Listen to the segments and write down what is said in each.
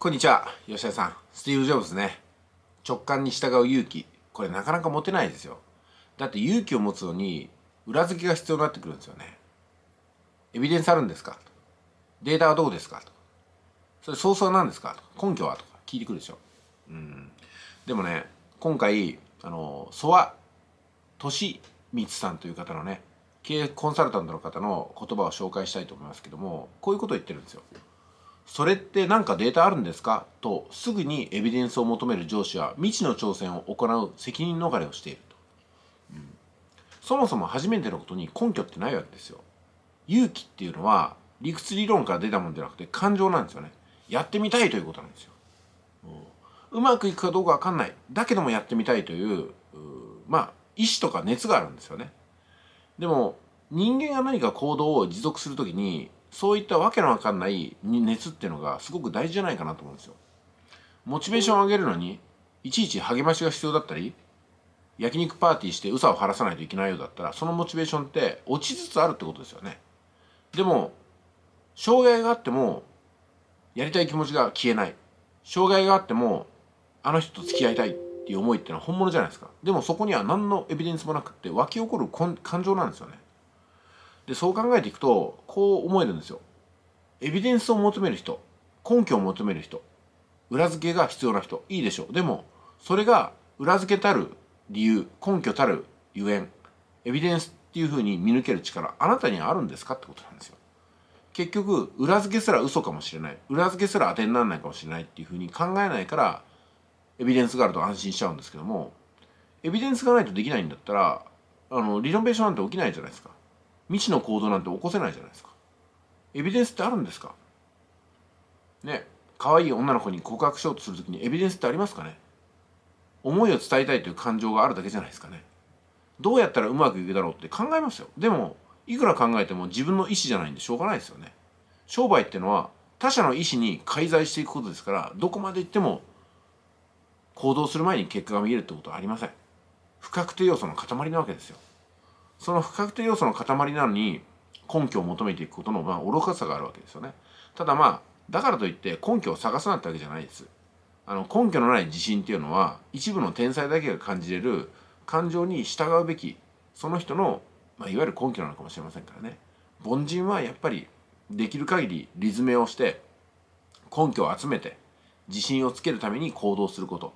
こんにちは吉田さんスティーブ・ジョブズね直感に従う勇気これなかなか持てないですよだって勇気を持つのに裏付けが必要になってくるんですよねエビデンスあるんですかデータはどうですかとそれソースは何ですか根拠はとか聞いてくるでしょうんでもね今回あの諏訪敏光さんという方のね経営コンサルタントの方の言葉を紹介したいと思いますけどもこういうことを言ってるんですよそれって何かデータあるんですかとすぐにエビデンスを求める上司は未知の挑戦を行う責任逃れをしていると、うん、そもそも初めてのことに根拠ってないわけですよ勇気っていうのは理屈理論から出たもんじゃなくて感情なんですよねやってみたいということなんですよ、うん、うまくいくかどうかわかんないだけどもやってみたいというまあ意志とか熱があるんですよねでも人間が何か行動を持続するときにそういったわけのわかんない熱っていうのがすごく大事じゃないかなと思うんですよ。モチベーションを上げるのに、いちいち励ましが必要だったり、焼肉パーティーしてうさを晴らさないといけないようだったら、そのモチベーションって落ちつつあるってことですよね。でも、障害があっても、やりたい気持ちが消えない。障害があっても、あの人と付き合いたいっていう思いってのは本物じゃないですか。でもそこには何のエビデンスもなくって湧き起こる感情なんですよね。でそう考えていくとこう思えるんですよエビデンスを求める人根拠を求める人裏付けが必要な人いいでしょうでもそれが裏付けたる理由根拠たるゆえんエビデンスっていうふうに見抜ける力あなたにあるんですかってことなんですよ結局裏付けすら嘘かもしれない裏付けすら当てにならないかもしれないっていうふうに考えないからエビデンスがあると安心しちゃうんですけどもエビデンスがないとできないんだったらあのリノベーションなんて起きないじゃないですか未知の行動なんて起こせないじゃないですかエビデンスってあるんですかね可愛い女の子に告白しようとする時にエビデンスってありますかね思いを伝えたいという感情があるだけじゃないですかねどうやったらうまくいくだろうって考えますよでもいくら考えても自分の意思じゃないんでしょうがないですよね商売ってのは他者の意思に介在していくことですからどこまでいっても行動する前に結果が見えるってことはありません不確定要素の塊なわけですよその不確定要素の塊なのに根拠を求めていくことのまあ愚かさがあるわけですよね。ただまあだからといって根拠を探さなったわけじゃないです。あの根拠のない自信っていうのは一部の天才だけが感じれる感情に従うべきその人の、まあ、いわゆる根拠なのかもしれませんからね。凡人はやっぱりできる限り理詰めをして根拠を集めて自信をつけるために行動すること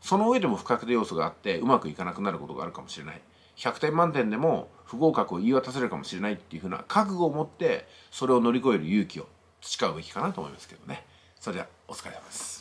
その上でも不確定要素があってうまくいかなくなることがあるかもしれない。100点満点でも不合格を言い渡せるかもしれないっていうふうな覚悟を持ってそれを乗り越える勇気を培うべきかなと思いますけどねそれではお疲れ様です